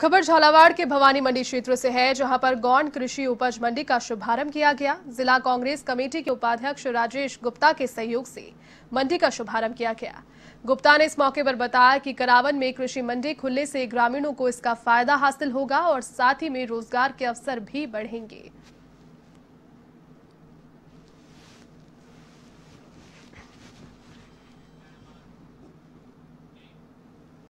खबर झालावाड़ के भवानी मंडी क्षेत्र से है जहां पर गौंड कृषि उपज मंडी का शुभारंभ किया गया जिला कांग्रेस कमेटी के उपाध्यक्ष राजेश गुप्ता के सहयोग से मंडी का शुभारंभ किया गया गुप्ता ने इस मौके पर बताया कि करावन में कृषि मंडी खुलने से ग्रामीणों को इसका फायदा हासिल होगा और साथ ही में रोजगार के अवसर भी बढ़ेंगे